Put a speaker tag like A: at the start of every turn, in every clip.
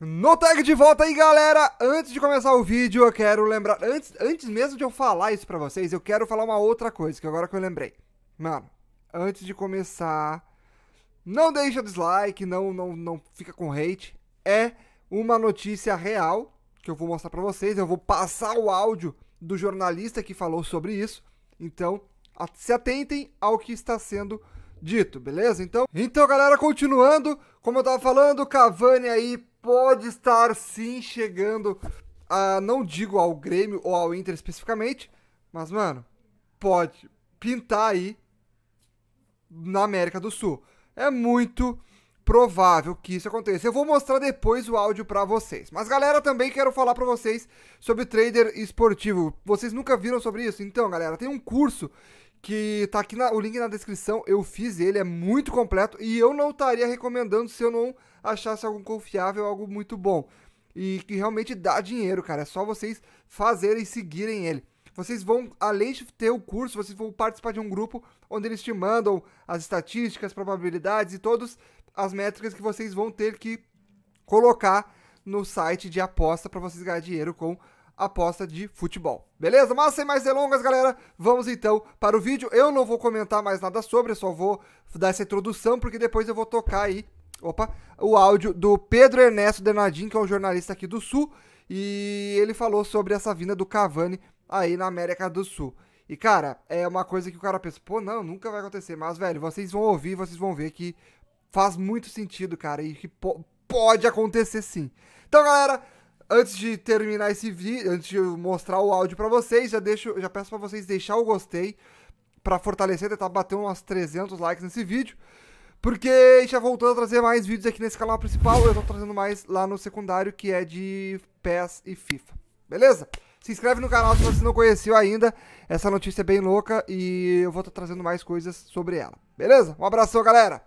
A: No tag de volta aí, galera! Antes de começar o vídeo, eu quero lembrar... Antes, antes mesmo de eu falar isso pra vocês, eu quero falar uma outra coisa, que agora que eu lembrei. Mano, antes de começar... Não deixa dislike, não, não, não fica com hate. É uma notícia real que eu vou mostrar pra vocês. Eu vou passar o áudio do jornalista que falou sobre isso. Então, se atentem ao que está sendo dito, beleza? Então, então galera, continuando, como eu tava falando, Cavani aí pode estar sim chegando a, não digo ao Grêmio ou ao Inter especificamente, mas mano, pode pintar aí na América do Sul. É muito provável que isso aconteça. Eu vou mostrar depois o áudio para vocês. Mas galera, também quero falar para vocês sobre trader esportivo. Vocês nunca viram sobre isso? Então, galera, tem um curso que tá aqui na, o link na descrição, eu fiz ele, é muito completo e eu não estaria recomendando se eu não achasse algo confiável, algo muito bom. E que realmente dá dinheiro, cara, é só vocês fazerem e seguirem ele. Vocês vão, além de ter o curso, vocês vão participar de um grupo onde eles te mandam as estatísticas, probabilidades e todas as métricas que vocês vão ter que colocar no site de aposta para vocês ganhar dinheiro com aposta de futebol. Beleza? Mas sem mais delongas, galera, vamos então para o vídeo. Eu não vou comentar mais nada sobre, só vou dar essa introdução, porque depois eu vou tocar aí, opa, o áudio do Pedro Ernesto Denadin, que é um jornalista aqui do Sul, e ele falou sobre essa vinda do Cavani aí na América do Sul. E, cara, é uma coisa que o cara pensa, pô, não, nunca vai acontecer. Mas, velho, vocês vão ouvir, vocês vão ver que faz muito sentido, cara, e que po pode acontecer sim. Então, galera, Antes de terminar esse vídeo, antes de mostrar o áudio para vocês, já deixo, já peço para vocês deixar o gostei para fortalecer, tentar bater umas 300 likes nesse vídeo. Porque já tá voltando a trazer mais vídeos aqui nesse canal principal, eu tô trazendo mais lá no secundário, que é de PES e FIFA. Beleza? Se inscreve no canal se você não conheceu ainda. Essa notícia é bem louca e eu vou estar tá trazendo mais coisas sobre ela. Beleza? Um abraço, galera!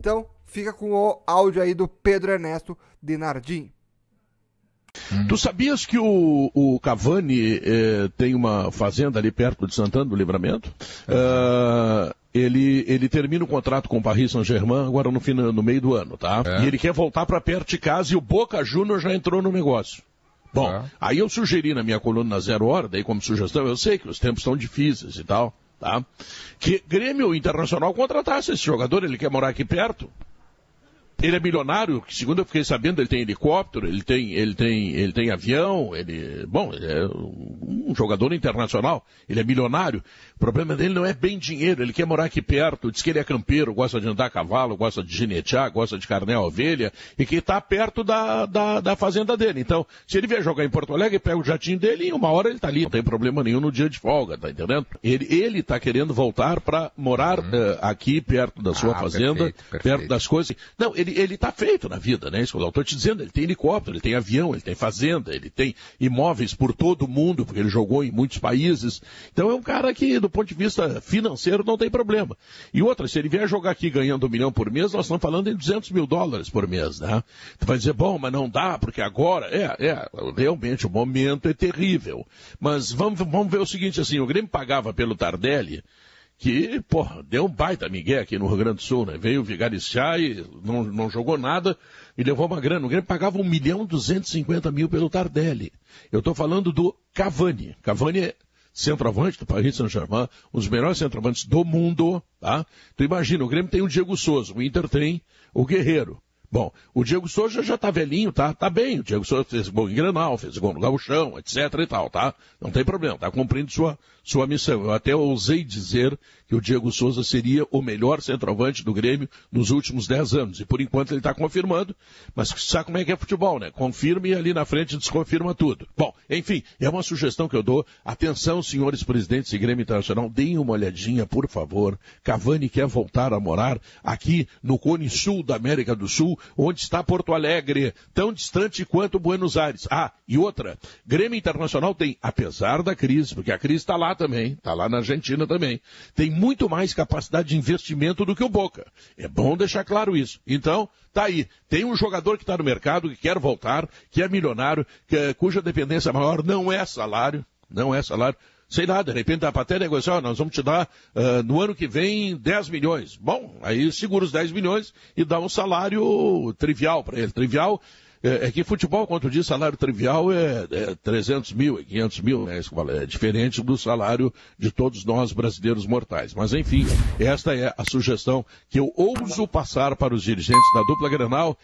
A: Então, fica com o áudio aí do Pedro Ernesto Dinardim.
B: Hum. Tu sabias que o, o Cavani eh, tem uma fazenda ali perto de Santana do Livramento? Uh, ele, ele termina o contrato com o Paris Saint-Germain agora no, final, no meio do ano, tá? É. E ele quer voltar para perto de casa e o Boca Juniors já entrou no negócio. Bom, é. aí eu sugeri na minha coluna na Zero Hora, daí como sugestão, eu sei que os tempos estão difíceis e tal, tá? Que Grêmio Internacional contratasse esse jogador, ele quer morar aqui perto. Ele é milionário, segundo eu fiquei sabendo, ele tem helicóptero, ele tem, ele tem, ele tem avião, ele. Bom, ele é um um jogador internacional, ele é milionário. O problema dele não é bem dinheiro, ele quer morar aqui perto, diz que ele é campeiro, gosta de andar a cavalo, gosta de ginetear, gosta de carne a ovelha, e que está perto da, da, da, fazenda dele. Então, se ele vier jogar em Porto Alegre, pega o jatinho dele e uma hora ele está ali, não tem problema nenhum no dia de folga, tá entendendo? Ele está querendo voltar para morar uh, aqui perto da sua ah, fazenda, perfeito, perfeito. perto das coisas. Não, ele, ele tá feito na vida, né? Isso que eu estou te dizendo, ele tem helicóptero, ele tem avião, ele tem fazenda, ele tem imóveis por todo mundo, porque ele jogou jogou em muitos países. Então é um cara que, do ponto de vista financeiro, não tem problema. E outra, se ele vier jogar aqui ganhando um milhão por mês, nós estamos falando em 200 mil dólares por mês, né? Tu vai dizer, bom, mas não dá, porque agora, é, é, realmente o momento é terrível. Mas vamos, vamos ver o seguinte, assim, o Grêmio pagava pelo Tardelli, que, pô, deu um baita migué aqui no Rio Grande do Sul, né? Veio vigariciar e não, não jogou nada e levou uma grana. O Grêmio pagava 1 milhão 250 mil pelo Tardelli. Eu estou falando do Cavani. Cavani é centroavante do Paris Saint-Germain, um dos melhores centroavantes do mundo, tá? Tu imagina, o Grêmio tem o Diego Souza, o Inter tem o Guerreiro. Bom, o Diego Souza já tá velhinho, tá? Tá bem, o Diego Souza fez gol em Grenal, fez gol no Gauchão, etc e tal, tá? Não tem problema, tá cumprindo sua, sua missão. Eu até ousei dizer que o Diego Souza seria o melhor centroavante do Grêmio nos últimos 10 anos. E por enquanto ele está confirmando, mas sabe como é que é futebol, né? Confirma e ali na frente desconfirma tudo. Bom, enfim, é uma sugestão que eu dou. Atenção, senhores presidentes e Grêmio Internacional, deem uma olhadinha, por favor. Cavani quer voltar a morar aqui no Cone Sul da América do Sul, onde está Porto Alegre, tão distante quanto Buenos Aires. Ah, e outra, Grêmio Internacional tem, apesar da crise, porque a crise está lá também, está lá na Argentina também, tem muito mais capacidade de investimento do que o Boca. É bom deixar claro isso. Então, tá aí. Tem um jogador que está no mercado, que quer voltar, que é milionário, que, cuja dependência maior não é salário, não é salário sei lá, de repente dá para ter negociar, nós vamos te dar uh, no ano que vem 10 milhões. Bom, aí segura os 10 milhões e dá um salário trivial para ele. Trivial é, é, que futebol, quanto diz, salário trivial é, é 300 mil, é 500 mil, né? é diferente do salário de todos nós brasileiros mortais. Mas enfim, esta é a sugestão que eu ouso passar para os dirigentes da dupla Grenal.